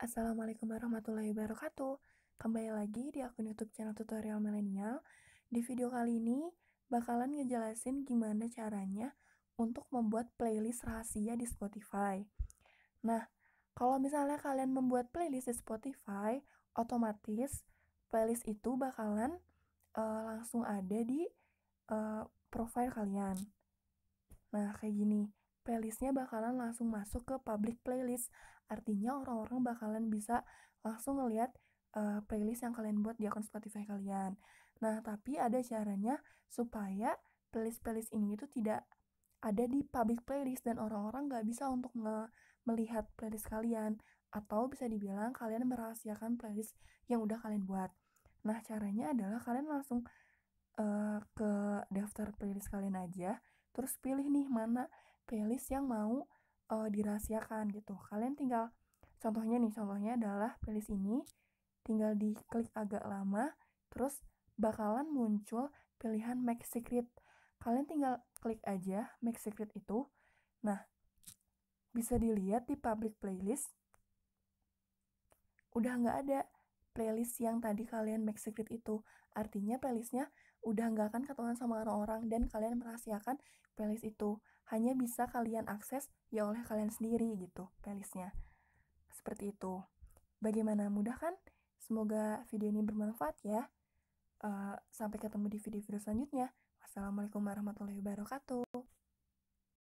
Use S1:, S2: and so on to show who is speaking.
S1: Assalamualaikum warahmatullahi wabarakatuh. Kembali lagi di akun YouTube channel Tutorial Milenial. Di video kali ini bakalan ngejelasin gimana caranya untuk membuat playlist rahasia di Spotify. Nah, kalau misalnya kalian membuat playlist di Spotify, otomatis playlist itu bakalan uh, langsung ada di uh, profile kalian. Nah, kayak gini playlistnya bakalan langsung masuk ke public playlist. Artinya orang-orang bakalan bisa langsung ngelihat uh, eh, playlist yang kalian buat di akun Spotify kalian. Nah, tapi ada caranya supaya playlist-playlist ini itu tidak ada di public playlist dan orang-orang nggak bisa untuk melihat playlist kalian atau bisa dibilang kalian merahasiakan playlist yang udah kalian buat. Nah, caranya adalah kalian langsung uh, ke daftar playlist kalian aja terus pilih nih mana playlist yang mau uh, dirahasiakan gitu kalian tinggal contohnya nih contohnya adalah playlist ini tinggal diklik agak lama terus bakalan muncul pilihan make secret kalian tinggal klik aja make secret itu nah bisa dilihat di public playlist udah nggak ada playlist yang tadi kalian make secret itu artinya playlistnya udah nggak akan ketahuan sama orang-orang dan kalian merahasiakan playlist itu. Hanya bisa kalian akses ya oleh kalian sendiri gitu playlistnya. Seperti itu. Bagaimana mudah kan? Semoga video ini bermanfaat ya. Uh, sampai ketemu di video-video selanjutnya. Wassalamualaikum warahmatullahi wabarakatuh.